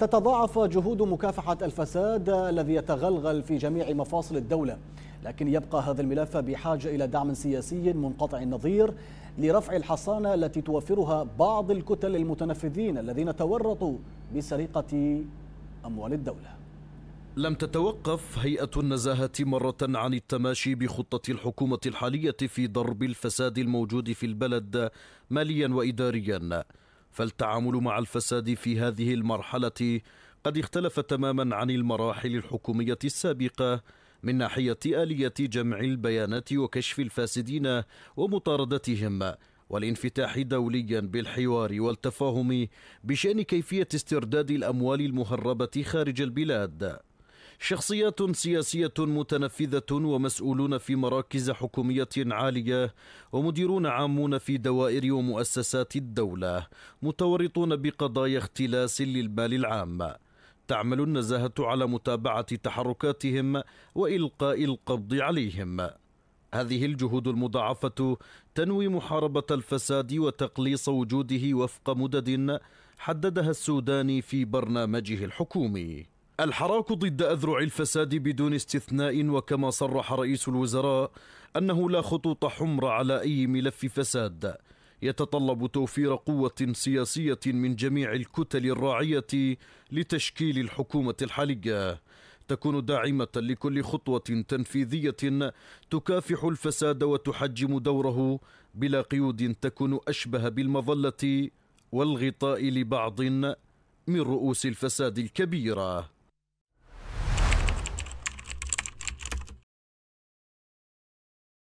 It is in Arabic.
تتضاعف جهود مكافحة الفساد الذي يتغلغل في جميع مفاصل الدولة لكن يبقى هذا الملف بحاجة إلى دعم سياسي منقطع النظير لرفع الحصانة التي توفرها بعض الكتل المتنفذين الذين تورطوا بسرقة أموال الدولة لم تتوقف هيئة النزاهة مرة عن التماشي بخطة الحكومة الحالية في ضرب الفساد الموجود في البلد ماليا وإداريا فالتعامل مع الفساد في هذه المرحله قد اختلف تماما عن المراحل الحكوميه السابقه من ناحيه اليه جمع البيانات وكشف الفاسدين ومطاردتهم والانفتاح دوليا بالحوار والتفاهم بشان كيفيه استرداد الاموال المهربه خارج البلاد شخصيات سياسية متنفذة ومسؤولون في مراكز حكومية عالية ومديرون عامون في دوائر ومؤسسات الدولة متورطون بقضايا اختلاس للبال العام تعمل النزاهة على متابعة تحركاتهم وإلقاء القبض عليهم هذه الجهود المضاعفة تنوي محاربة الفساد وتقليص وجوده وفق مدد حددها السوداني في برنامجه الحكومي الحراك ضد أذرع الفساد بدون استثناء وكما صرح رئيس الوزراء أنه لا خطوط حمر على أي ملف فساد يتطلب توفير قوة سياسية من جميع الكتل الراعية لتشكيل الحكومة الحالية تكون داعمة لكل خطوة تنفيذية تكافح الفساد وتحجم دوره بلا قيود تكون أشبه بالمظلة والغطاء لبعض من رؤوس الفساد الكبيره